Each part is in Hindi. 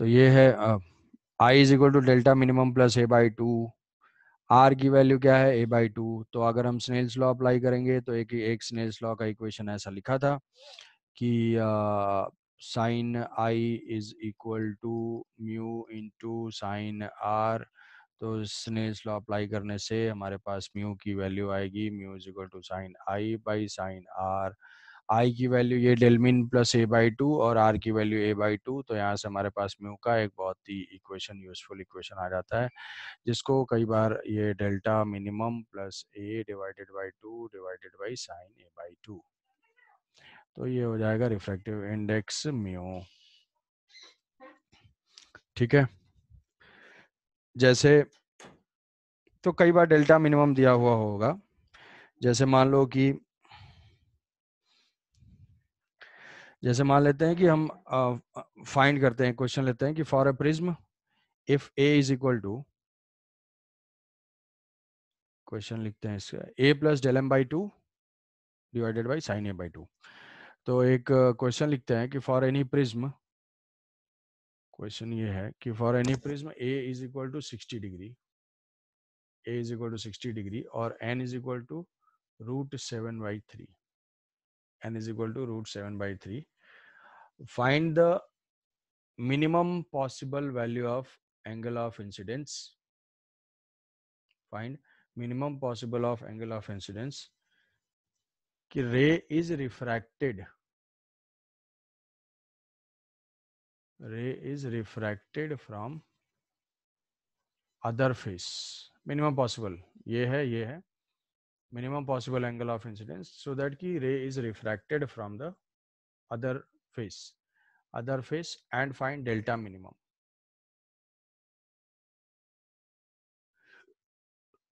तो ये है i is equal to delta minimum plus A by two r की वैल्यू क्या है ए बाई टू तो अगर हम स्नेल्स लॉ अप्लाई करेंगे तो एक एक स्नेल्स लॉ का इक्वेशन ऐसा लिखा था कि sine I is equal to mu into sine r तो स्नेल्स लॉ अप्लाई करने से हमारे पास म्यू की वैल्यू आएगी mu is equal to sine i by sine r i की वैल्यू ये del min plus A by two और आर की वैल्यू ए बाई टू तो यहाँ से हमारे पास म्यू का एक बहुत ही इक्वेशन यूजफुल इक्वेशन आ जाता है जिसको कई बार ये delta minimum plus A divided by two divided by sine A by two तो ये हो जाएगा रिफ्रैक्टिव इंडेक्स म्यू ठीक है जैसे तो कई बार डेल्टा मिनिमम दिया हुआ होगा जैसे मान लो कि जैसे मान लेते हैं कि हम फाइंड uh, करते हैं क्वेश्चन लेते हैं कि for a prism if A is equal to question लिखते हैं इसका A plus del m by two divided by sine A by two तो एक क्वेश्चन uh, लिखते हैं कि फॉर एनी प्रिज्म क्वेश्चन ये है कि for any prism A is equal to sixty degree A is equal to sixty degree और n is equal to root seven by three n is equal to root 7 by 3 find the minimum possible value of angle of incidence find minimum possible of angle of incidence कि ray is refracted ray is refracted from other face minimum possible ये है ये है minimum possible angle of incidence so that key ray is refracted from the other face other face and find delta minimum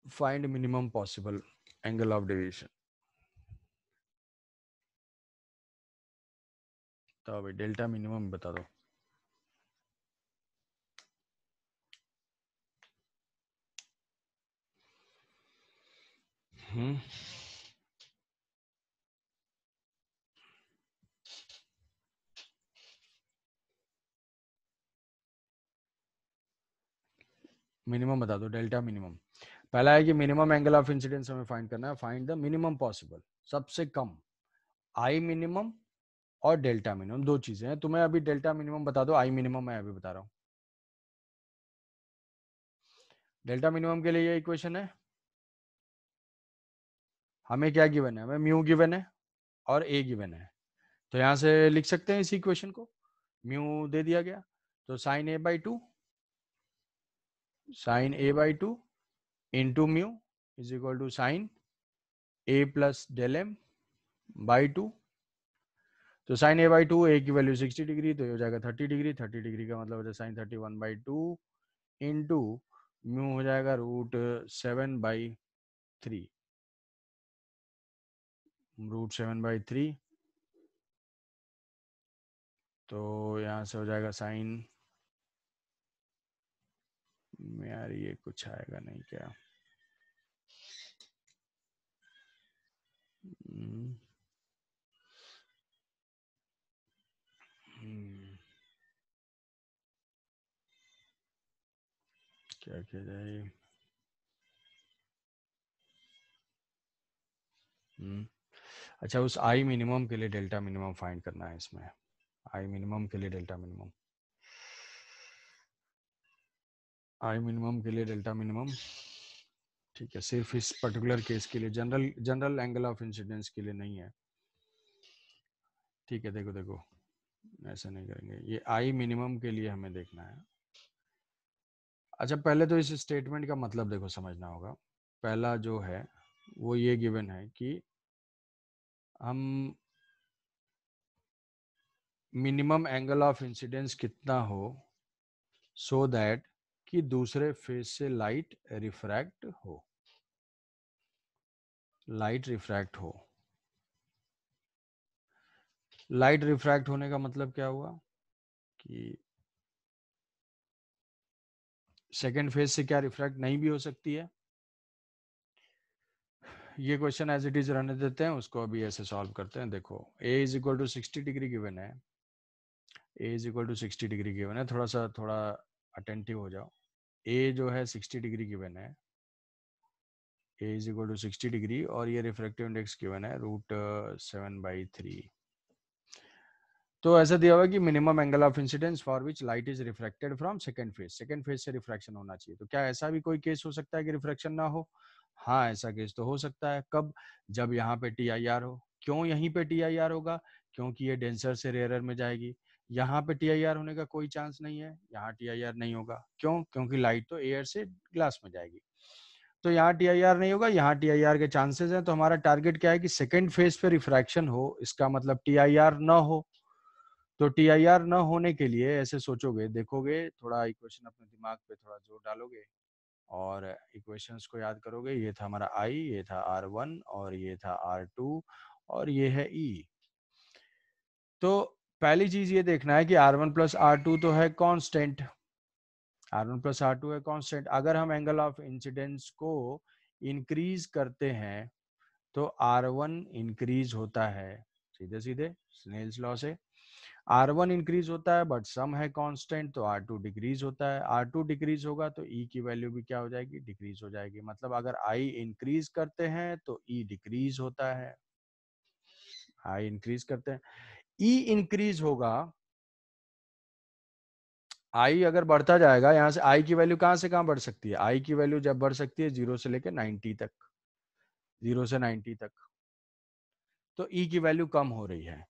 find minimum possible angle of deviation तो अभी डेल्टा मिनिमम बता दो Mm-hmm. मिनिमम बता दो डेल्टा मिनिमम पहला है कि मिनिमम एंगल ऑफ इंसिडेंस हमें फाइंड करना है फाइंड द मिनिमम पॉसिबल सबसे कम आई मिनिमम और डेल्टा मिनिमम दो चीजें हैं तुम्हें अभी डेल्टा मिनिमम बता दो आई मिनिमम मैं अभी बता रहा हूं डेल्टा मिनिमम के लिए ये इक्वेशन है हमें क्या गिवन है हमें म्यू गिवन है और ए गिवन है तो यहाँ से लिख सकते हैं इस इक्वेशन को म्यू दे दिया गया तो sine A by two sine A by two into mu is equal to sine A plus del m by two तो sine A by two A की वैल्यू सिक्सटी डिग्री तो ये हो जाएगा थर्टी डिग्री थर्टी डिग्री का मतलब sine thirty one by two into mu हो जाएगा root seven by three root seven by three तो यहाँ से हो जाएगा साइन यार ये कुछ आएगा नहीं क्या हम्म। हम्म। क्या किया जाए हम्म अच्छा उस आई मिनिमम के लिए डेल्टा मिनिमम फाइंड करना है इसमें आई मिनिमम के लिए डेल्टा मिनिमम आई मिनिमम के लिए डेल्टा मिनिमम ठीक है सिर्फ इस पर्टिकुलर केस के लिए general general angle of incidence के लिए नहीं है ठीक है देखो देखो ऐसा नहीं करेंगे ये आई मिनिमम के लिए हमें देखना है अच्छा पहले तो इस स्टेटमेंट का मतलब देखो समझना होगा पहला जो है वो ये गिवन है कि हम मिनिमम एंगल ऑफ इंसिडेंस कितना हो सो so दैट कि दूसरे फेज से लाइट रिफ्रैक्ट हो लाइट रिफ्रैक्ट हो लाइट रिफ्रैक्ट होने का मतलब क्या हुआ कि सेकेंड फेज से क्या रिफ्रैक्ट नहीं भी हो सकती है ये क्वेश्चन एज इट इज रहने देते हैं उसको अभी ऐसे सॉल्व करते हैं देखो A is equal to sixty degree given है A is equal to sixty degree given है थोड़ा सा थोड़ा अटेंटिव हो जाओ ए जो है सिक्सटी डिग्री गिवन है A is equal to sixty degree और ये रिफ्रेक्टिव इंडेक्स गिवन है रूट सेवन बाई थ्री तो ऐसा दिया हुआ कि minimum angle of incidence for which light is refracted from second phase second phase से रिफ्रैक्शन होना चाहिए तो क्या ऐसा भी कोई केस हो सकता है कि रिफ्रैक्शन ना हो हाँ ऐसा केस तो हो सकता है कब जब यहाँ पे टी आई आर हो क्यों यहीं पे टी आई आर होगा क्योंकि ये डेंसर से रेयरर में जाएगी यहाँ पे टी आई आर होने का कोई चांस नहीं है यहाँ टी आई आर नहीं होगा क्यों क्योंकि लाइट तो एयर से ग्लास में जाएगी तो यहाँ टी आई आर नहीं होगा यहाँ टी आई आर के चांसेस हैं तो हमारा टारगेट क्या है कि सेकेंड फेज पे रिफ्रैक्शन हो इसका मतलब टी आई आर न हो तो टी आई आर न होने के लिए ऐसे सोचोगे देखोगे थोड़ा इक्वेशन अपने दिमाग पे थोड़ा जोर डालोगे और इक्वेशंस को याद करोगे ये था हमारा आई ये था आर वन और ये था आर टू और ये है ई e. तो पहली चीज ये देखना है कि r one plus are two तो है constant r one plus are two है कांस्टेंट अगर हम एंगल ऑफ इंसिडेंस को इंक्रीज करते हैं तो आर वन इंक्रीज होता है सीधे सीधे स्नेल्स लॉ से आर वन इंक्रीज होता है बट सम है कांस्टेंट तो आर टू डिक्रीज होता है आर टू डिक्रीज होगा तो ई e की वैल्यू भी क्या हो जाएगी डिक्रीज हो जाएगी मतलब अगर आई इंक्रीज करते हैं तो ई e डिक्रीज होता है आई इंक्रीज करते हैं ई e इंक्रीज होगा आई अगर बढ़ता जाएगा यहाँ से आई की वैल्यू कहाँ से कहाँ बढ़ सकती है आई की वैल्यू जब बढ़ सकती है जीरो से लेकर नाइन्टी तक जीरो से नाइन्टी तक तो ई e की वैल्यू कम हो रही है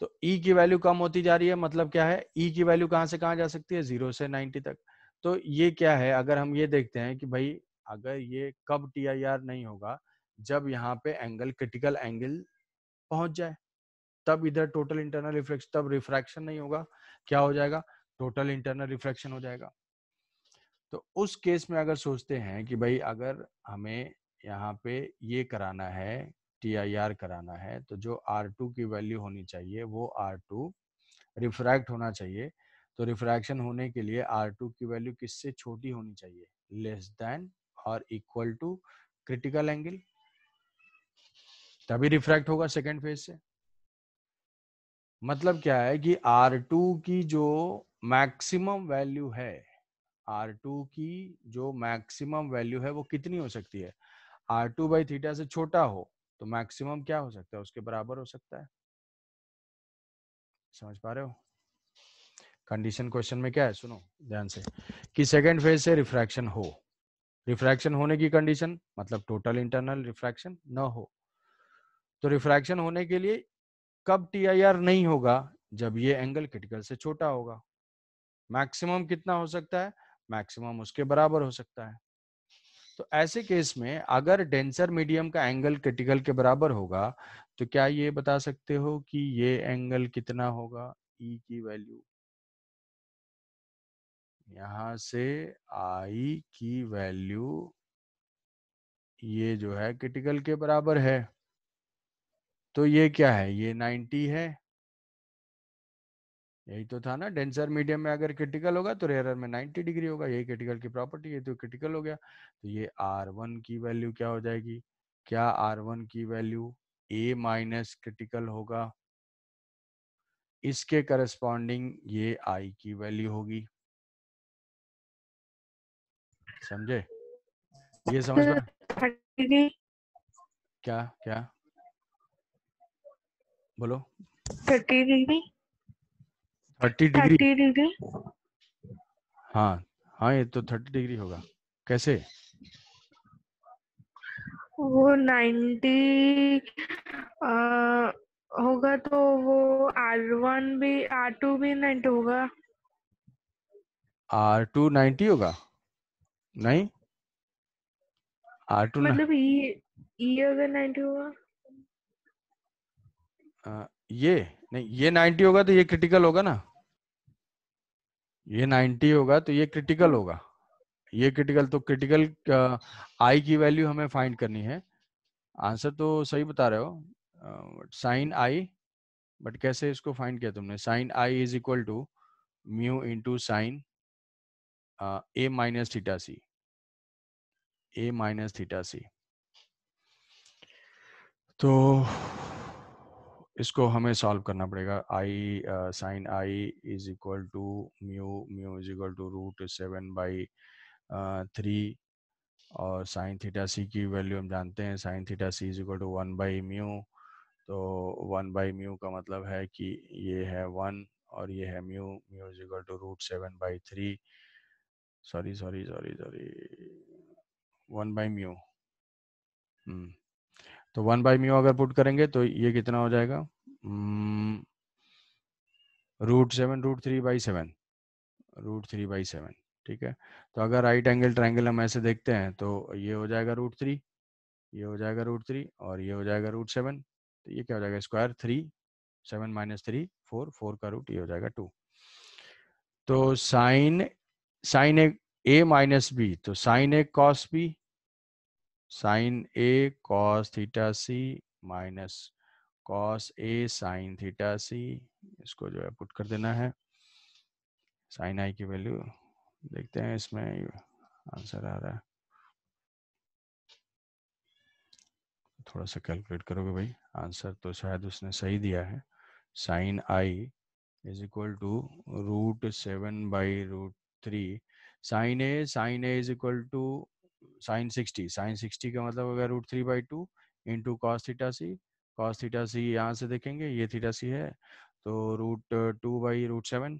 तो ई e की वैल्यू कम होती जा रही है मतलब क्या है ई e की वैल्यू कहाँ से कहाँ जा सकती है जीरो से नाइन्टी तक तो ये क्या है अगर हम ये देखते हैं कि भाई अगर ये कब टी नहीं होगा जब यहाँ पे एंगल क्रिटिकल एंगल पहुंच जाए तब इधर टोटल इंटरनल रिफ्लेक्शन तब रिफ्रैक्शन नहीं होगा क्या हो जाएगा टोटल इंटरनल रिफ्लेक्शन हो जाएगा तो उस केस में अगर सोचते हैं कि भाई अगर हमें यहाँ पे ये कराना है टीआईआर कराना है तो जो आर टू की वैल्यू होनी चाहिए वो आर टू रिफ्रैक्ट होना चाहिए तो रिफ्रैक्शन होने के लिए आर टू की वैल्यू किससे छोटी होनी चाहिए लेस देन और इक्वल टू क्रिटिकल एंगल तभी रिफ्रैक्ट होगा सेकेंड फेज से मतलब क्या है कि आर टू की जो मैक्सिमम वैल्यू है आर टू की जो मैक्सिमम वैल्यू है वो कितनी हो सकती है आर टू बाई थीटा से छोटा हो तो मैक्सिमम क्या हो सकता है उसके बराबर हो सकता है समझ पा रहे हो कंडीशन क्वेश्चन में क्या है सुनो ध्यान से कि सेकेंड फेज से रिफ्रैक्शन हो रिफ्रैक्शन होने की कंडीशन मतलब टोटल इंटरनल रिफ्रैक्शन न हो तो रिफ्रैक्शन होने के लिए कब टी नहीं होगा जब ये एंगल क्रिटिकल से छोटा होगा मैक्सिमम कितना हो सकता है मैक्सिमम उसके बराबर हो सकता है तो ऐसे केस में अगर डेंसर मीडियम का एंगल क्रिटिकल के बराबर होगा तो क्या ये बता सकते हो कि ये एंगल कितना होगा ई e की वैल्यू यहां से आई की वैल्यू ये जो है क्रिटिकल के बराबर है तो ये क्या है ये 90 है यही तो था ना डेंसर मीडियम में अगर क्रिटिकल होगा तो रेयर में 90 डिग्री होगा यही क्रिटिकल की प्रॉपर्टी है तो क्रिटिकल हो गया तो ये आर वन की वैल्यू क्या हो जाएगी क्या आर वन की वैल्यू ए माइनस क्रिटिकल होगा इसके करस्पॉन्डिंग ये आई की वैल्यू होगी समझे ये समझ में क्या क्या बोलो थर्टी डिग्री थर्टी डिग्री हाँ हाँ ये तो थर्टी डिग्री होगा कैसे वो नाइन्टी होगा तो वो आर वन भी आर टू भी नाइन्टी होगा आर टू नाइन्टी होगा नहीं आर टू मतलब ये ये अगर नाइन्टी होगा आ, ये नहीं ये नाइन्टी होगा तो ये क्रिटिकल होगा ना ये नाइन्टी होगा तो ये क्रिटिकल होगा ये क्रिटिकल तो क्रिटिकल आई uh, की वैल्यू हमें फाइंड करनी है आंसर तो सही बता रहे हो साइन आई बट कैसे इसको फाइंड किया तुमने sine I is equal to mu into sine A minus theta c A minus theta c तो इसको हमें सॉल्व करना पड़ेगा i sine I is equal to mu mu is equal to root seven by three और साइन थीटा सी की वैल्यू हम जानते हैं sine theta c is equal to one by mu तो वन बाई म्यू का मतलब है कि ये है वन और ये है mu mu is equal to root seven by three sorry sorry sorry sorry one by mu तो वन बाई म्यू अगर पुट करेंगे तो ये कितना हो जाएगा hmm, root seven root three by seven root three by seven ठीक है तो अगर राइट एंगल ट्राइंगल हम ऐसे देखते हैं तो ये हो जाएगा रूट थ्री ये हो जाएगा रूट थ्री और ये हो जाएगा रूट सेवन तो ये क्या हो जाएगा square three seven minus three four four का रूट ये हो जाएगा टू तो sine sine A minus B तो sine A cos B sine A cos theta c minus cos A sine theta c इसको जो है पुट कर देना है साइन आई की वैल्यू देखते हैं इसमें आंसर आ रहा है थोड़ा सा कैलकुलेट करोगे भाई आंसर तो शायद उसने सही दिया है sine I is equal to root seven by root three sine A sine A is equal to sine sixty sine sixty का मतलब होगा root three by two into cos theta c cos theta c यहाँ से देखेंगे ये थीटा सी है तो root two by root seven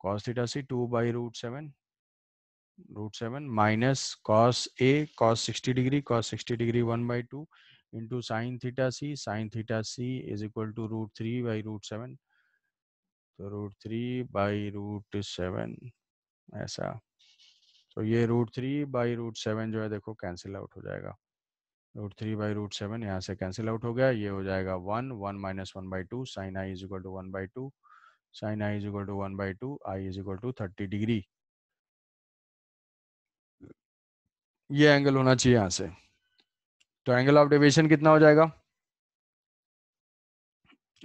cos theta c two by root seven root seven minus cos A cos sixty degree cos sixty degree one by two into sine theta c sine theta c is equal to root three by root seven तो root three by root seven ऐसा तो ये root three by root seven जो है देखो कैंसिल आउट हो जाएगा root three by root seven यहाँ से कैंसिल आउट हो गया ये हो जाएगा one one minus one by two sine I is equal to one by two sine I is equal to one by two i is equal to thirty degree ये एंगल होना चाहिए यहाँ से तो एंगल ऑफ डेविएशन कितना हो जाएगा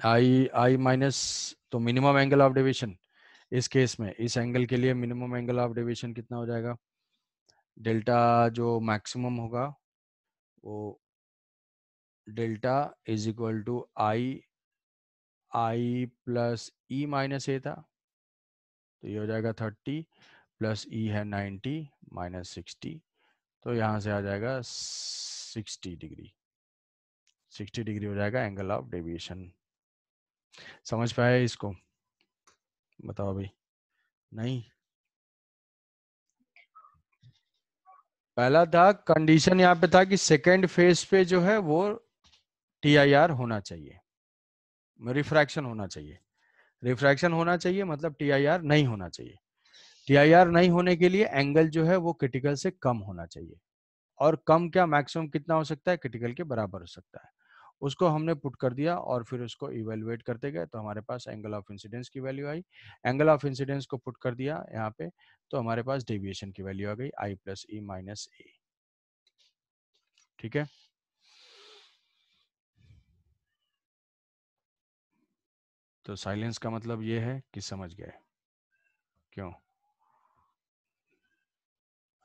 आई आई माइनस तो मिनिमम एंगल ऑफ डेविएशन इस केस में इस एंगल के लिए मिनिमम एंगल ऑफ डेविएशन कितना हो जाएगा डेल्टा जो मैक्सिमम होगा वो delta is equal to i i plus e minus A था तो ये हो जाएगा थर्टी प्लस ई है नाइन्टी माइनस सिक्सटी तो यहाँ से आ जाएगा सिक्सटी डिग्री सिक्सटी डिग्री हो जाएगा एंगल ऑफ डेविएशन समझ पाए इसको बताओ भाई नहीं पहला था कंडीशन यहाँ पे था कि सेकेंड फेज पे जो है वो टी आई आर होना चाहिए रिफ्रैक्शन होना चाहिए रिफ्रैक्शन होना चाहिए मतलब टी आई आर नहीं होना चाहिए टी आई आर नहीं होने के लिए एंगल जो है वो क्रिटिकल से कम होना चाहिए और कम क्या मैक्सिमम कितना हो सकता है क्रिटिकल के बराबर हो सकता है उसको हमने पुट कर दिया और फिर उसको इवेलुएट करते गए तो हमारे पास एंगल ऑफ इंसिडेंस की value i angle of incidence को पुट कर दिया यहाँ पे तो हमारे पास डेविएशन की वैल्यू आ गई आई प्लस ई माइनस ए ठीक है तो साइलेंस का मतलब ये है कि समझ गए क्यों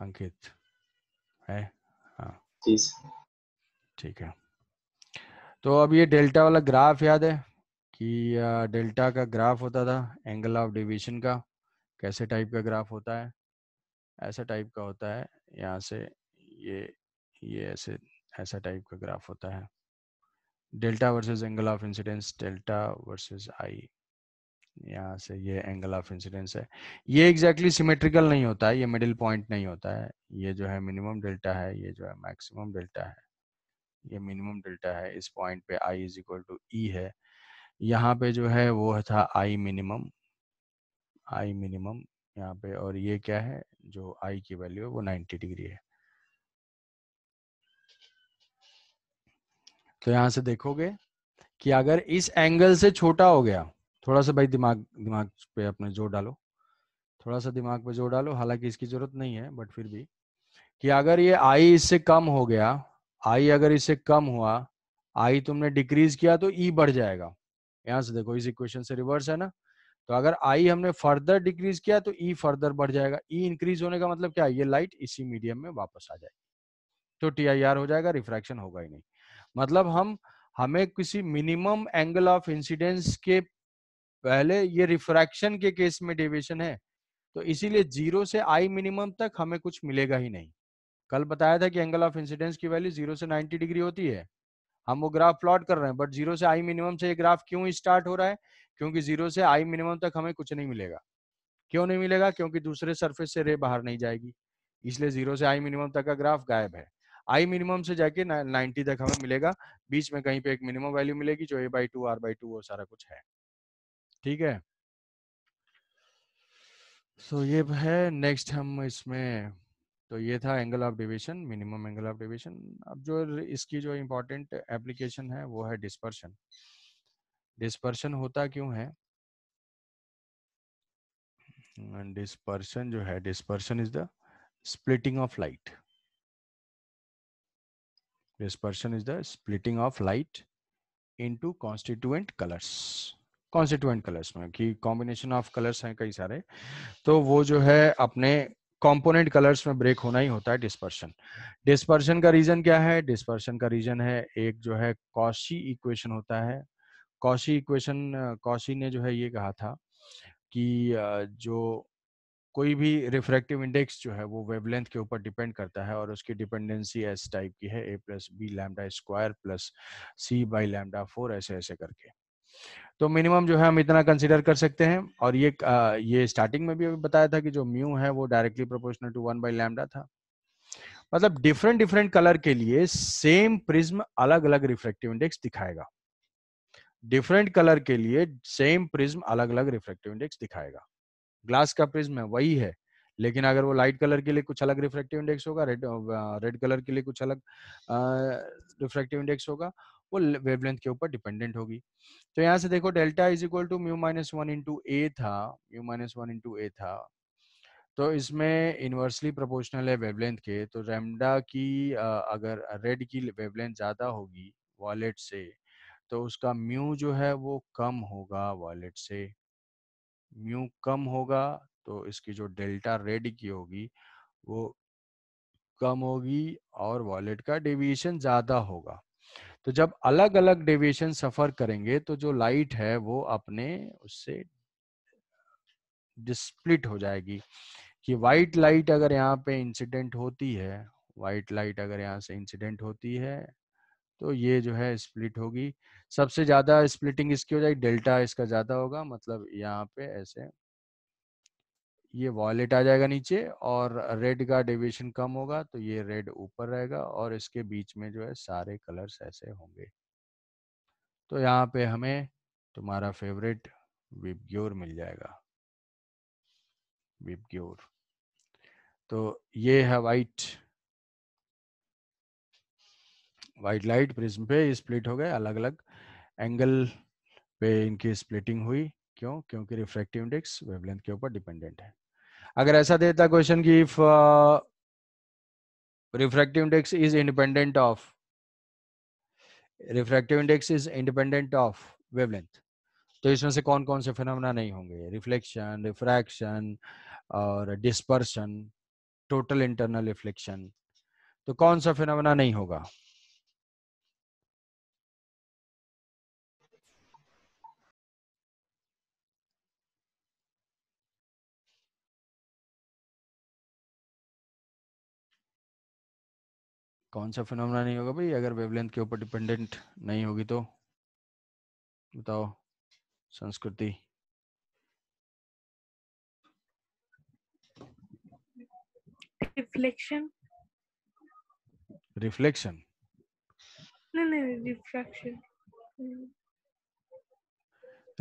अंकित है हाँ ठीक है तो अब ये डेल्टा वाला ग्राफ याद है कि डेल्टा का ग्राफ होता था एंगल ऑफ डिवीजन का कैसे टाइप का ग्राफ होता है ऐसा टाइप का होता है यहाँ से ये ये ऐसे ऐसा टाइप का ग्राफ होता है delta versus angle of incidence delta versus i यहाँ से ये एंगल ऑफ इंसिडेंस है ये एग्जैक्टली exactly सिमेट्रिकल नहीं होता है ये मिडिल पॉइंट नहीं होता है ये जो है मिनिमम डेल्टा है ये जो है मैक्सिमम डेल्टा है ये मिनिमम डेल्टा है इस पॉइंट पे i is equal to e है यहाँ पे जो है वो था आई मिनिमम आई मिनिमम यहाँ पे और ये क्या है जो आई की वैल्यू है वो 90 डिग्री है तो यहाँ से देखोगे कि अगर इस एंगल से छोटा हो गया थोड़ा सा भाई दिमाग दिमाग पे अपने जोर डालो थोड़ा सा दिमाग पे जोर डालो हालांकि इसकी जरूरत नहीं है बट फिर भी कि अगर ये आई इससे कम हो गया आई अगर इससे कम हुआ आई तुमने डिक्रीज किया तो ई e बढ़ जाएगा यहां से देखो इस इक्वेशन से रिवर्स है ना तो अगर आई हमने फर्दर डिक्रीज किया तो ई e फर्दर बढ़ जाएगा ई e इंक्रीज होने का मतलब क्या है ये लाइट इसी मीडियम में वापस आ जाएगी तो टी हो जाएगा रिफ्रैक्शन होगा ही नहीं मतलब हम हमें किसी मिनिमम एंगल ऑफ इंसिडेंस के पहले ये रिफ्रैक्शन के केस में डेविएशन है तो इसीलिए जीरो से आई मिनिमम तक हमें कुछ मिलेगा ही नहीं कल बताया था कि एंगल ऑफ इंसिडेंस की वैल्यू जीरो से 90 डिग्री होती है हम वो ग्राफ प्लॉट कर रहे हैं बट जीरो से आई मिनिमम से ये ग्राफ क्यों स्टार्ट हो रहा है क्योंकि जीरो से आई मिनिमम तक हमें कुछ नहीं मिलेगा क्यों नहीं मिलेगा क्योंकि दूसरे सरफेस से रे बाहर नहीं जाएगी इसलिए जीरो से आई मिनिमम तक का ग्राफ गायब है आई मिनिमम से जाके 90 तक हमें मिलेगा बीच में कहीं पे एक मिनिमम वैल्यू मिलेगी जो A by two r by two वो सारा कुछ है ठीक है सो so, ये है नेक्स्ट हम इसमें तो ये था angle of division minimum angle of division अब जो इसकी जो इम्पोर्टेंट एप्लीकेशन है वो है डिस्पर्शन डिस्पर्शन होता क्यों है डिस्पर्शन जो है dispersion is the splitting of light dispersion is the splitting of light into constituent colours constituent colours में मतलब कि कॉम्बिनेशन ऑफ कलर्स हैं कई सारे तो वो जो है अपने कंपोनेंट कलर्स में ब्रेक होना ही होता है डिस्पर्शन डिस्पर्शन का रीजन क्या है डिस्पर्शन का रीजन है एक जो है कौशी इक्वेशन होता है कौशी इक्वेशन कौशी ने जो है ये कहा था कि जो कोई भी रिफ्रैक्टिव इंडेक्स जो है वो वेवलेंथ के ऊपर डिपेंड करता है और उसकी डिपेंडेंसी एस टाइप की है A plus B lambda square plus C by lambda four ऐसे ऐसे करके तो मिनिमम जो है हम इतना कंसिडर कर सकते हैं और ये आ, ये स्टार्टिंग में भी बताया था कि जो म्यू है वो directly proportional to one by lambda था मतलब डिफरेंट डिफरेंट कलर के लिए सेम प्रिज्म अलग अलग रिफ्रेक्टिव इंडेक्स दिखाएगा डिफरेंट कलर के लिए सेम प्रिज्म अलग अलग रिफ्रेक्टिव इंडेक्स दिखाएगा ग्लास का प्रिज्म है वही है लेकिन अगर वो लाइट कलर के लिए कुछ अलग रिफ्रेक्टिव इंडेक्स होगा रेड रेड कलर के लिए कुछ अलग रिफ्रेक्टिव इंडेक्स होगा वो वेवलेंथ के ऊपर डिपेंडेंट होगी तो यहाँ से देखो delta is equal to mu minus one into A था mu minus one into A था तो इसमें इन्वर्सली प्रोपोर्शनल है वेवलेंथ के तो रेमडा की अगर रेड की वेवलेंथ ज़्यादा होगी वॉलेट से तो उसका म्यू जो है वो कम होगा वॉलेट से म्यू कम होगा तो इसकी जो डेल्टा रेड की होगी वो कम होगी और वॉलेट का डेविएशन ज़्यादा होगा तो जब अलग अलग डेविएशन सफर करेंगे तो जो लाइट है वो अपने उससे डिस्प्लिट हो जाएगी कि वाइट लाइट अगर यहाँ पे इंसिडेंट होती है वाइट लाइट अगर यहाँ से इंसिडेंट होती है तो ये जो है स्प्लिट होगी सबसे ज्यादा स्प्लिटिंग इसकी हो जाएगी डेल्टा इसका ज्यादा होगा मतलब यहाँ पे ऐसे ये वॉलेट आ जाएगा नीचे और रेड का डेविएशन कम होगा तो ये रेड ऊपर रहेगा और इसके बीच में जो है सारे कलर्स ऐसे होंगे तो यहाँ पे हमें तुम्हारा फेवरेट विपग्योर मिल जाएगा विपग्योर तो ये है वाइट वाइट लाइट प्रिज्म पे स्प्लिट हो गए अलग अलग एंगल पे इनकी स्प्लिटिंग हुई क्यों क्योंकि रिफ्रैक्टिव इंडेक्स वेवलेंथ के ऊपर डिपेंडेंट है अगर ऐसा देता क्वेश्चन की if refractive index is independent of refractive index is independent of wavelength तो इसमें से कौन कौन से फिनमना नहीं होंगे रिफ्लेक्शन रिफ्रैक्शन और डिस्पर्शन टोटल इंटरनल रिफ्लेक्शन तो कौन सा फिनमना नहीं होगा कौन सा फिनोमेना नहीं होगा भाई अगर वेवलेंथ के ऊपर डिपेंडेंट नहीं होगी तो बताओ संस्कृति रिफ्लेक्शन रिफ्लेक्शन नहीं नहीं refraction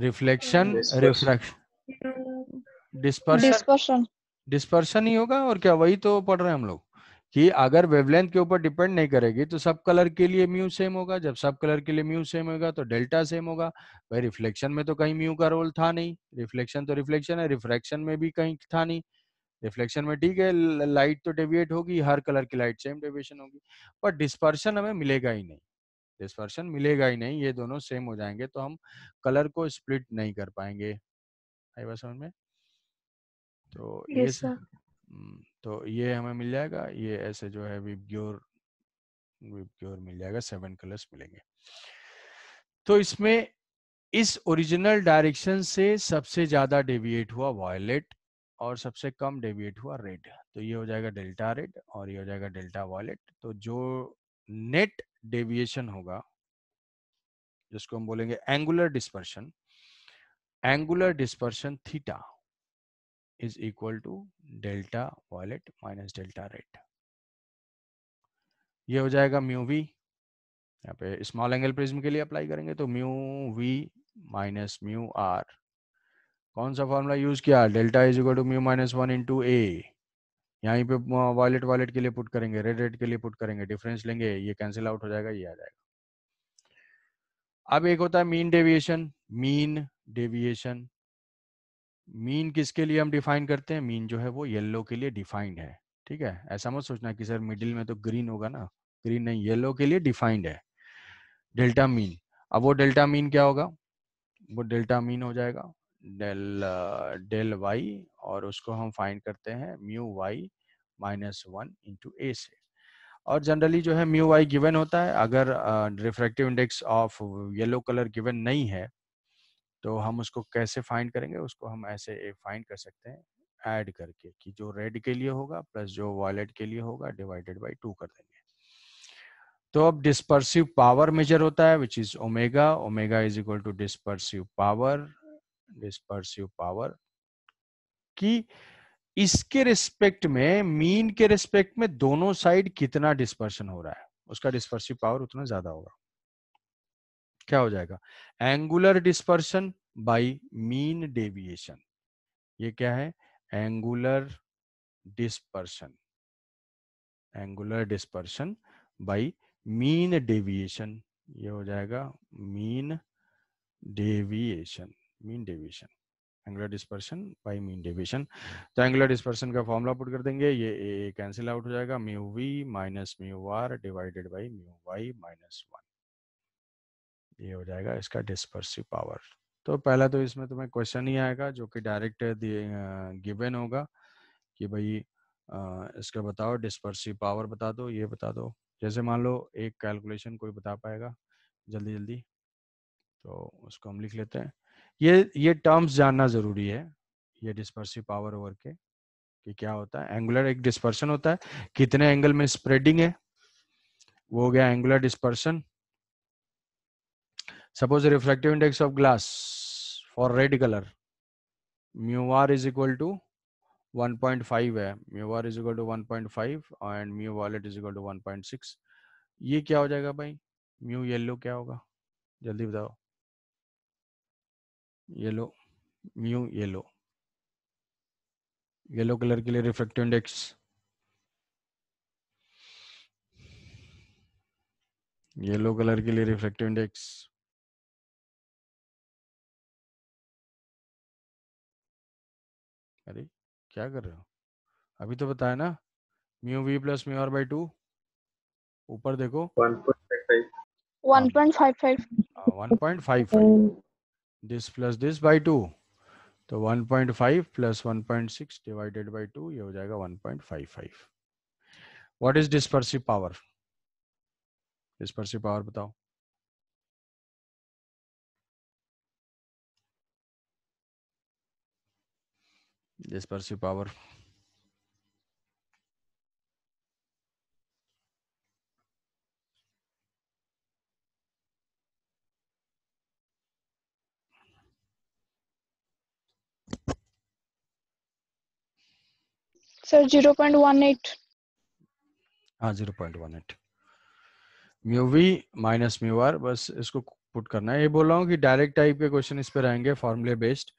reflection refraction dispersion dispersion ही होगा और क्या वही तो पढ़ रहे हैं हम लोग कि अगर वेवलेंथ के ऊपर डिपेंड नहीं करेगी तो सब कलर के लिए म्यू सेम होगा जब सब कलर के लिए म्यू सेम होगा तो डेल्टा सेम होगा भाई रिफ्लेक्शन में तो कहीं म्यू का रोल था नहीं रिफ्लेक्शन तो रिफ्लेक्शन है रिफ्रैक्शन में भी कहीं था नहीं रिफ्लेक्शन में ठीक है लाइट तो डेविएट होगी हर कलर की लाइट सेम डेविएशन होगी पर डिस्पर्शन हमें मिलेगा ही नहीं डिस्पर्शन मिलेगा ही नहीं ये दोनों सेम हो जाएंगे तो हम कलर को स्प्लिट नहीं कर पाएंगे आई बात समझ में तो yes, ये तो ये हमें मिल जाएगा ये ऐसे जो है विप्योर विप्योर मिल जाएगा सेवन कलर्स मिलेंगे तो इसमें इस ओरिजिनल डायरेक्शन से सबसे ज्यादा डेविएट हुआ वॉयलेट और सबसे कम डेविएट हुआ रेड तो ये हो जाएगा डेल्टा रेड और ये हो जाएगा डेल्टा वॉयलेट तो जो नेट डेविएशन होगा जिसको हम बोलेंगे angular dispersion angular dispersion theta is equal to delta violet minus delta red. ये हो जाएगा म्यू वी यहाँ पे स्मॉल एंगल प्रिज्म के लिए अप्लाई करेंगे तो mu V minus mu R कौन सा फॉर्मूला यूज किया delta is equal to mu minus one into A यहीं पे वॉलेट uh, वॉलेट के लिए पुट करेंगे रेड रेड के लिए पुट करेंगे डिफरेंस लेंगे ये कैंसिल आउट हो जाएगा ये आ जाएगा अब एक होता है mean deviation mean deviation mean किसके लिए हम डिफाइन करते हैं मीन जो है वो येलो के लिए डिफाइंड है ठीक है ऐसा मत सोचना कि सर मिडिल में तो ग्रीन होगा ना ग्रीन नहीं येलो के लिए डिफाइंड है डेल्टा मीन अब वो डेल्टा मीन क्या होगा वो डेल्टा मीन हो जाएगा डेल डेल वाई और उसको हम फाइंड करते हैं mu Y minus one into A से और जनरली जो है म्यू वाई गिवन होता है अगर refractive index of yellow colour given नहीं है तो हम उसको कैसे फाइंड करेंगे उसको हम ऐसे फाइंड कर सकते हैं ऐड करके कि जो रेड के लिए होगा प्लस जो वॉलेट के लिए होगा डिवाइडेड बाई टू कर देंगे तो अब डिस्पर्सिव पावर मेजर होता है which is omega omega is equal to dispersive power dispersive power कि इसके रिस्पेक्ट में मीन के रिस्पेक्ट में दोनों साइड कितना डिस्पर्शन हो रहा है उसका डिस्पर्सिव पावर उतना ज्यादा होगा क्या हो जाएगा angular dispersion by mean deviation ये क्या है angular dispersion angular dispersion by mean deviation ये हो जाएगा mean deviation mean deviation angular dispersion by mean deviation तो एंगुलर डिस्पर्शन का फॉर्मूला पुट कर देंगे ये कैंसिल आउट हो जाएगा mu V minus mu R divided by mu Y minus one ये हो जाएगा इसका डिस्पर्सिव पावर तो पहला तो इसमें तुम्हें क्वेश्चन ही आएगा जो कि डायरेक्ट गिवन होगा कि भाई इसका बताओ डिस्पर्सिव पावर बता दो ये बता दो जैसे मान लो एक कैलकुलेशन कोई बता पाएगा जल्दी जल्दी तो उसको हम लिख लेते हैं ये ये टर्म्स जानना ज़रूरी है ये डिस्पर्सिव पावर ओवर के कि क्या होता है एंगुलर एक डिस्पर्सन होता है कितने एंगल में स्प्रेडिंग है वो हो गया angular dispersion suppose refractive index of glass for red color mu r is equal to 1.5 है mu R is equal to 1.5 and mu violet is equal to 1.6 ये क्या हो जाएगा भाई म्यू येलो क्या होगा जल्दी बताओ yellow mu yellow yellow colour के लिए रिफ्लेक्टिव इंडेक्स येलो कलर के लिए रिफ्लेक्टिव इंडेक्स क्या कर रहे हो अभी तो बताया ना mu V plus mu R by two ऊपर देखो this plus this by two तो 1.5 प्लस 1.6 डिवाइडेड बाई टू ये हो जाएगा 1.55 what is dispersive power dispersive power बताओ dispersive power सर एट हाँ zero point one mu V minus mu R बस इसको पुट करना है ये बोल रहा हूँ कि डायरेक्ट टाइप के क्वेश्चन इस पे रहेंगे फॉर्मूले बेस्ड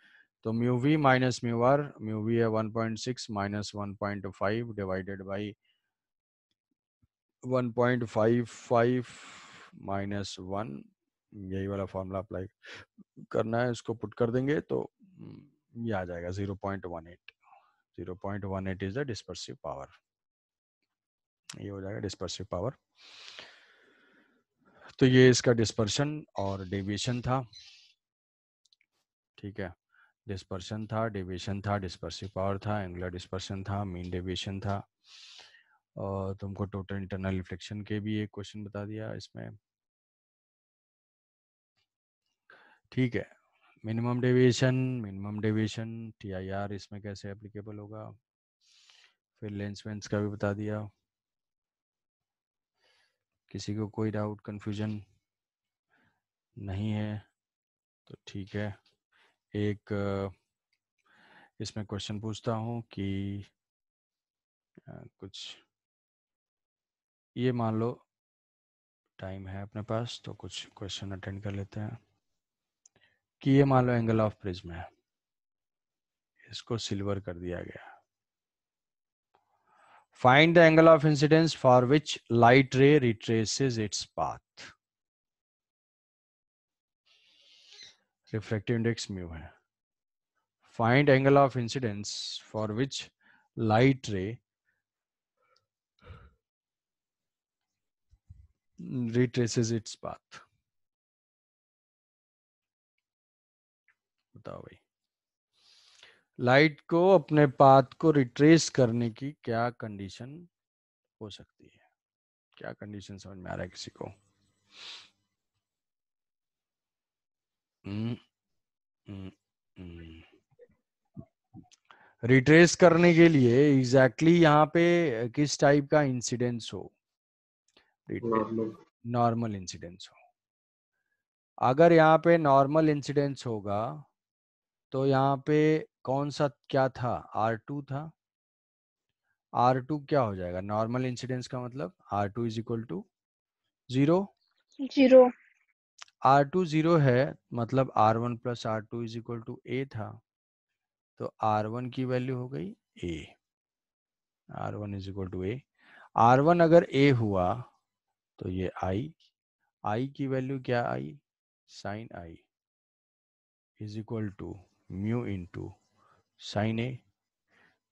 तो mu V minus mu R mu V है 1.6 minus 1.5 divided by 1.55 minus one यही वाला फॉर्मूला अप्लाई करना है इसको पुट कर देंगे तो हम्म, ये आ जाएगा 0.18 0.18 इज द डिस्पर्सिव पावर ये हो जाएगा डिस्पर्सिव पावर तो ये इसका डिस्पर्शन और डेविएशन था ठीक है डिस्पर्शन था डिविशन था डिस्पर्सिव पावर था एंगुलर डिस्पर्शन था मीन डिविशन था और तुमको टोटल इंटरनल रिफ्लेक्शन के भी एक क्वेश्चन बता दिया इसमें ठीक है minimum deviation minimum deviation TIR इसमें कैसे एप्लीकेबल होगा फिर लेंस वेंस का भी बता दिया किसी को कोई डाउट कंफ्यूजन नहीं है तो ठीक है एक इसमें क्वेश्चन पूछता हूँ कि कुछ ये मान लो टाइम है अपने पास तो कुछ क्वेश्चन अटेंड कर लेते हैं कि ये मान लो एंगल ऑफ प्रिज्म है इसको सिल्वर कर दिया गया find the angle of incidence for which light ray retraces its path refractive index mu है find angle of incidence for which light ray retraces its path बताओ भाई लाइट को अपने पाथ को रिट्रेस करने की क्या कंडीशन हो सकती है क्या कंडीशन समझ में आ रहा है किसी को रिट्रेस करने के लिए एग्जैक्टली exactly यहाँ पे किस टाइप का इंसिडेंस हो नॉर्मल इंसिडेंस हो अगर यहाँ पे नॉर्मल इंसिडेंस होगा तो यहाँ पे कौन सा क्या था आर टू था आर टू क्या हो जाएगा नॉर्मल इंसिडेंस का मतलब R two is equal to zero zero R two zero है मतलब R one plus are two is equal to A था तो आर वन की वैल्यू हो गई A R one is equal to A R one अगर ए हुआ तो ये आई आई की वैल्यू क्या I sine I is equal to mu into sine A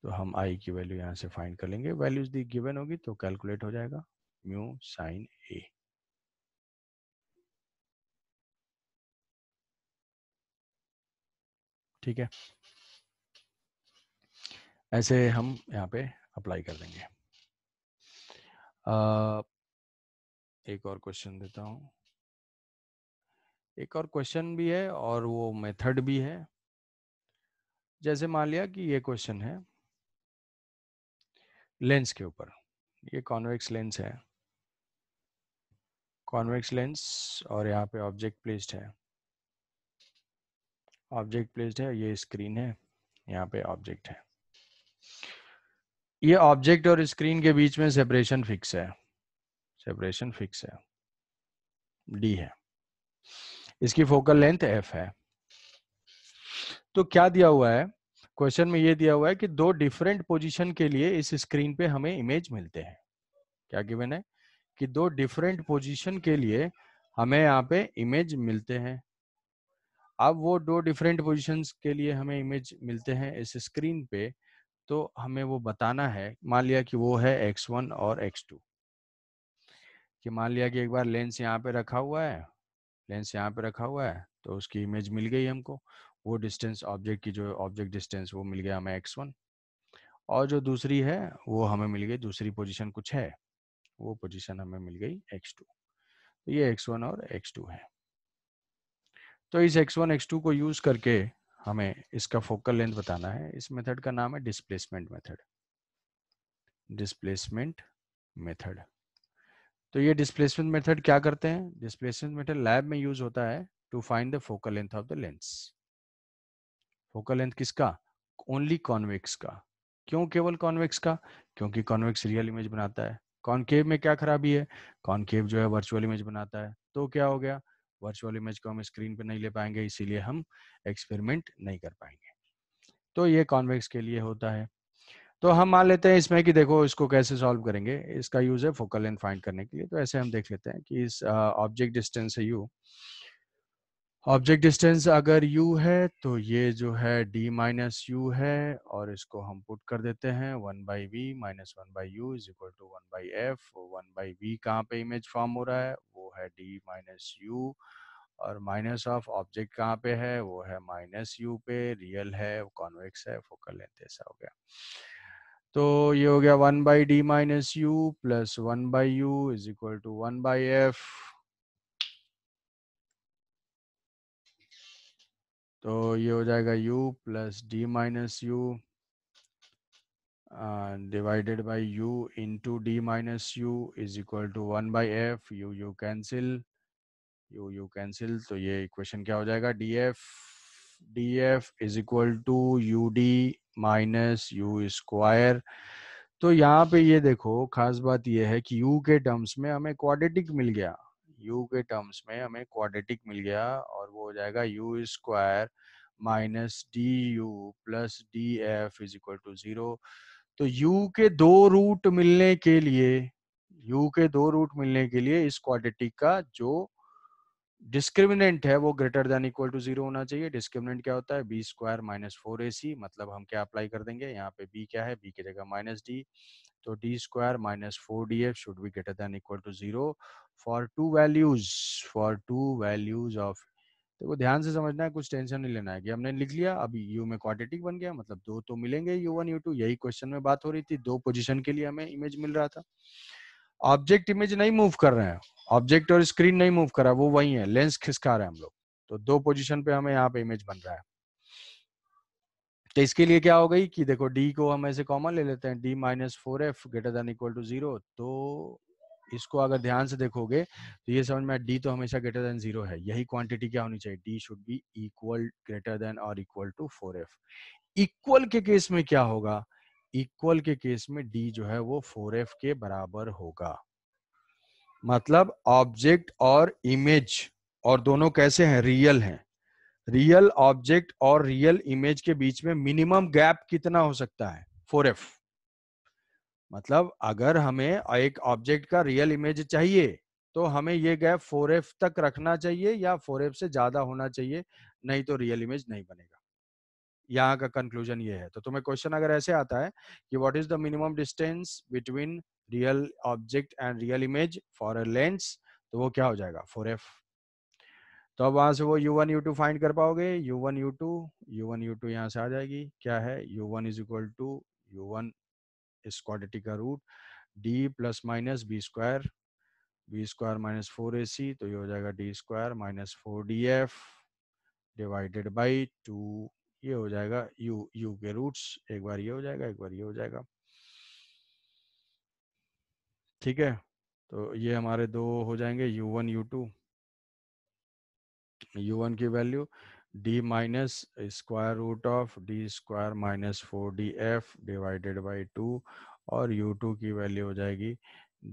तो हम आई की वैल्यू यहां से फाइंड कर लेंगे वैल्यूज दी गिवन होगी तो कैलकुलेट हो जाएगा म्यू साइन ठीक है ऐसे हम यहाँ पे अप्लाई कर देंगे आ, एक और क्वेश्चन देता हूँ एक और क्वेश्चन भी है और वो मेथड भी है जैसे मान लिया कि ये क्वेश्चन है लेंस के ऊपर ये कॉन्वेक्स लेंस है कॉन्वेक्स लेंस और यहाँ पे ऑब्जेक्ट प्लेस्ड है ऑब्जेक्ट प्लेस्ड है ये स्क्रीन है यहाँ पे ऑब्जेक्ट है ये ऑब्जेक्ट और स्क्रीन के बीच में सेपरेशन फिक्स है सेपरेशन फिक्स है डी है इसकी फोकल लेंथ एफ है तो क्या दिया हुआ है क्वेश्चन में ये दिया हुआ है कि दो डिफरेंट पोजीशन के लिए इस स्क्रीन पे हमें इमेज मिलते हैं क्या गिवन है कि दो डिफरेंट पोजीशन के लिए हमें यहाँ पे इमेज मिलते हैं अब वो दो डिफरेंट पोजीशंस के लिए हमें इमेज मिलते हैं इस स्क्रीन पे तो हमें वो बताना है मान लिया कि वो है x1 और x2 कि मान लिया कि एक बार लेंस यहाँ पे रखा हुआ है लेंस यहाँ पे रखा हुआ है तो उसकी इमेज मिल गई हमको वो डिस्टेंस ऑब्जेक्ट की जो ऑब्जेक्ट डिस्टेंस वो मिल गया हमें एक्स वन और जो दूसरी है वो हमें मिल गई दूसरी पोजीशन कुछ है वो पोजीशन हमें मिल गई एक्स टू तो ये एक्स वन और एक्स टू है तो इस x1 x2 को यूज करके हमें इसका फोकल लेंथ बताना है इस मेथड का नाम है डिस्प्लेसमेंट मेथड डिस्प्लेसमेंट मेथड तो ये डिस्प्लेसमेंट मेथड क्या करते हैं डिस्प्लेसमेंट मेथड लैब में यूज होता है to find the focal length of the lens focal length किसका ओनली कॉन्वेक्स का क्यों केवल कॉन्वेक्स का क्योंकि कॉन्वेक्स रियल इमेज बनाता है कॉन्केव में क्या खराबी है कॉनकेव जो है वर्चुअल इमेज बनाता है तो क्या हो गया वर्चुअल इमेज को हम स्क्रीन पे नहीं ले पाएंगे इसीलिए हम एक्सपेरिमेंट नहीं कर पाएंगे तो ये कॉन्वेक्स के लिए होता है तो हम मान लेते हैं इसमें कि देखो इसको कैसे सॉल्व करेंगे इसका यूज है फोकल लेंथ फाइंड करने के लिए तो ऐसे हम देख लेते हैं कि इस ऑब्जेक्ट डिस्टेंस है यू ऑब्जेक्ट डिस्टेंस अगर u है तो ये जो है d माइनस यू है और इसको हम पुट कर देते हैं one by V minus one by U is equal to one by F one by V कहाँ पे इमेज फॉर्म हो रहा है वो है d माइनस यू और माइनस ऑफ ऑब्जेक्ट कहाँ पे है वो है माइनस यू पे रियल है कॉन्वेक्स है फोकल लेंथ ऐसा हो गया तो ये हो गया one by D minus U plus one by U is equal to one by F तो ये हो जाएगा u plus D minus U divided by U into D minus U is equal to one by F you U cancel U U cancel तो ये इक्वेशन क्या हो जाएगा D F D F is equal to U D minus U square तो यहाँ पे ये देखो खास बात ये है कि u के टर्म्स में हमें क्वाड्रेटिक मिल गया यू के टर्म्स में हमें क्वाड्रेटिक मिल गया और वो हो जाएगा U square minus D U plus D F is equal to zero तो यू के दो रूट मिलने के लिए यू के दो रूट मिलने के लिए इस क्वाड्रेटिक का जो डिस्क्रिमिनेंट है वो greater than equal to zero होना चाहिए डिस्क्रिमिनेंट क्या होता है B square minus four A C मतलब हम क्या अप्लाई कर देंगे यहाँ पे बी क्या है बी की जगह माइनस डी तो D square minus four D F should be greater than equal to zero for two values for two values of देखो ध्यान से समझना है कुछ टेंशन नहीं लेना है कि हमने लिख लिया अभी यू में क्वांटिटी बन गया मतलब दो तो मिलेंगे यू वन यू टू यही क्वेश्चन में बात हो रही थी दो पोजिशन के लिए हमें इमेज मिल रहा था ऑब्जेक्ट इमेज नहीं मूव कर रहे हैं ऑब्जेक्ट और स्क्रीन नहीं मूव करा वो वही है लेंस खिसका रहा है हम लोग तो दो पोजिशन पे हमें यहाँ पे इमेज बन रहा है तो इसके लिए क्या हो गई कि देखो d को हम ऐसे कॉमन ले लेते हैं d minus four F greater than equal to zero तो इसको अगर ध्यान से देखोगे तो ये समझ में d तो हमेशा ग्रेटर देन जीरो है यही क्वांटिटी क्या होनी चाहिए d should be equal greater than और equal to four F equal के केस में क्या होगा इक्वल के केस में d जो है वो फोर एफ के बराबर होगा मतलब ऑब्जेक्ट और इमेज और दोनों कैसे हैं रियल हैं रियल ऑब्जेक्ट और रियल इमेज के बीच में मिनिमम गैप कितना हो सकता है फोर एफ मतलब अगर हमें एक ऑब्जेक्ट का रियल इमेज चाहिए तो हमें ये गैप फोर एफ तक रखना चाहिए या फोर एफ से ज्यादा होना चाहिए नहीं तो रियल इमेज नहीं बनेगा यहाँ का कंक्लूजन ये है तो तुम्हें क्वेश्चन अगर ऐसे आता है कि what is the minimum distance between real object and real image for a lens तो वो क्या हो जाएगा फोर एफ तो अब वहां से वो U one U two find कर पाओगे U one U two U one U two यहाँ से आ जाएगी क्या है U one is equal to U one स्क्वाडिटी का root D plus minus B square B square minus four A C तो ये हो जाएगा D square minus four D F divided by two ये हो जाएगा यू यू के रूट्स एक बार ये हो जाएगा एक बार ये हो जाएगा ठीक है तो ये हमारे दो हो जाएंगे u1 u2 U two U one की value d minus square root of d square minus four D F divided by two और u2 की वैल्यू हो जाएगी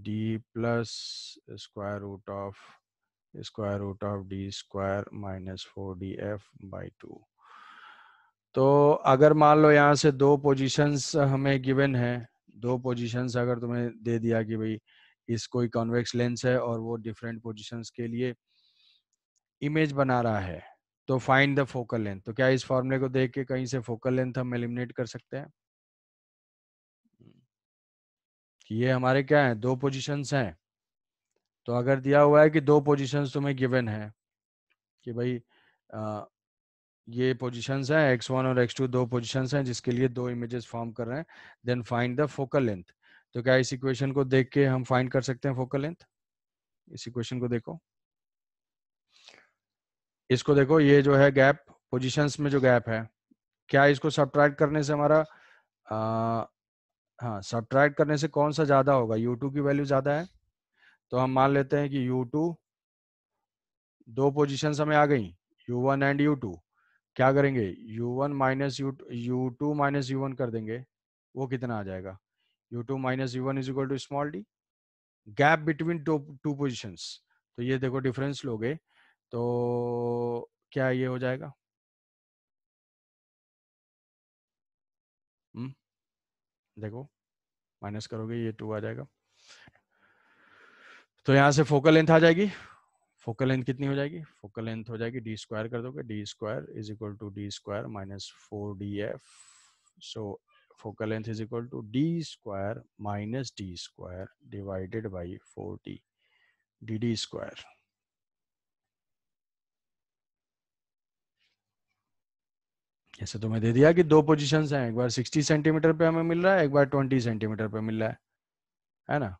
d plus square root of square root of D square minus four D F by two तो अगर मान लो यहाँ से दो पोजीशंस हमें गिवन है दो पोजीशंस अगर तुम्हें दे दिया कि भाई इस कोई कॉन्वेक्स लेंस है और वो डिफरेंट पोजीशंस के लिए इमेज बना रहा है तो फाइंड द फोकल लेंथ तो क्या इस फॉर्मूले को देख के कहीं से फोकल लेंथ हम एलिमिनेट कर सकते हैं ये हमारे क्या है दो पोजीशंस हैं तो अगर दिया हुआ है कि दो पोजीशंस तुम्हें गिवन है कि भाई ये पोजीशंस हैं वन और एक्स टू दो पोजीशंस हैं जिसके लिए दो इमेजेस फॉर्म कर रहे हैं then find the focal length तो क्या इस इक्वेशन को देख के हम फाइंड कर सकते हैं फोकल लेंथ इस इक्वेशन को देखो इसको देखो ये जो है गैप पोजीशंस में जो गैप है क्या इसको सब्ट्रैक्ट करने से हमारा हाँ सब्ट्रैक्ट करने से कौन सा ज्यादा होगा यू की वैल्यू ज्यादा है तो हम मान लेते हैं कि यू दो पोजिशन हमें आ गई यू एंड यू क्या करेंगे U one minus U U two minus U one कर देंगे वो कितना आ जाएगा U two minus U one is equal to small D gap between two two positions तो ये देखो डिफरेंस लोगे तो क्या ये हो जाएगा हम्म, देखो माइनस करोगे ये टू आ जाएगा तो यहां से फोकल लेंथ आ जाएगी फोकल लेंथ कितनी हो जाएगी फोकल लेंथ हो जाएगी डी स्क्वायर कर दोगे D square is equal to D square minus four D F so focal length is equal to D square minus D square divided by four D D D square ऐसे तो मैं दे दिया कि दो पोजीशंस हैं एक बार 60 सेंटीमीटर पे हमें मिल रहा है एक बार 20 सेंटीमीटर पे मिल रहा है है ना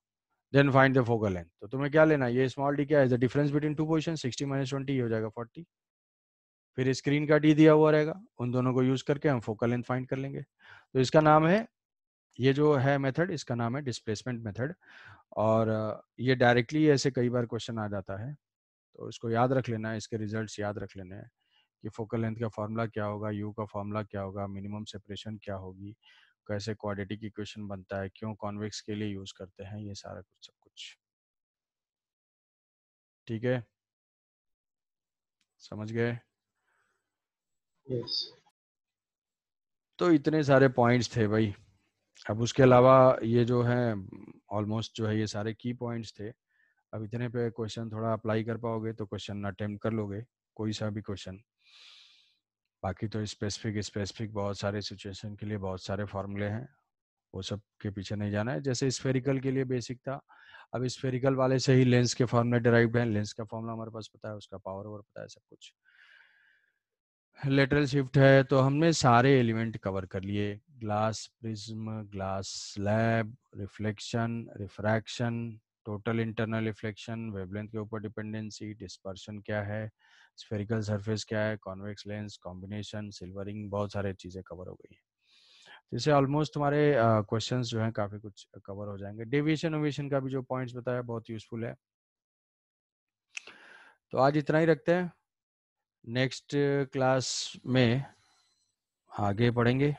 then find the focal length तो तुम्हें क्या लेना ये स्मॉल डी क्या है difference between two position sixty minus twenty हो जाएगा फोर्टी फिर स्क्रीन का डी दिया हुआ रहेगा उन दोनों को यूज करके हम फोकल लेंथ फाइंड कर लेंगे तो इसका नाम है ये जो है मेथड इसका नाम है डिस्प्लेसमेंट मेथड और ये डायरेक्टली ऐसे कई बार क्वेश्चन आ जाता है तो इसको याद रख लेना है इसके रिजल्ट्स याद रख लेने हैं कि फोकल लेंथ का फॉर्मूला क्या होगा यू का फॉर्मूला क्या होगा मिनिमम सेपरेशन क्या होगी कैसे क्वाड्रेटिक इक्वेशन बनता है क्यों कॉन्वेक्स के लिए यूज करते हैं ये सारा कुछ सब कुछ ठीक है समझ गए yes. तो इतने सारे पॉइंट्स थे भाई अब उसके अलावा ये जो है ऑलमोस्ट जो है ये सारे की पॉइंट्स थे अब इतने पे क्वेश्चन थोड़ा अप्लाई कर पाओगे तो क्वेश्चन अटेम्प्ट कर लोगे कोई सा भी क्वेश्चन बाकी तो स्पेसिफिक स्पेसिफिक बहुत सारे सिचुएशन के लिए बहुत सारे फॉर्मूले हैं वो सब के पीछे नहीं जाना है जैसे स्फेरिकल के लिए बेसिक था अब स्फेरिकल वाले से ही लेंस के फॉर्मूले डिराइव हैं लेंस का फॉर्मूला हमारे पास पता है उसका पावर ओवर पता है सब कुछ लेटरल शिफ्ट है तो हमने सारे एलिमेंट कवर कर लिए glass prism glass slab reflection refraction total internal reflection wavelength के ऊपर डिपेंडेंसी डिस्पर्शन क्या है स्फेरिकल सरफेस क्या है कॉन्वेक्स लेंस कॉम्बिनेशन सिल्वरिंग बहुत सारे चीज़ें कवर हो गई हैं जैसे तो ऑलमोस्ट हमारे क्वेश्चंस जो हैं काफ़ी कुछ कवर हो जाएंगे डेविएशन ओविएशन का भी जो पॉइंट्स बताया बहुत यूजफुल है तो आज इतना ही रखते हैं नेक्स्ट क्लास में आगे पढ़ेंगे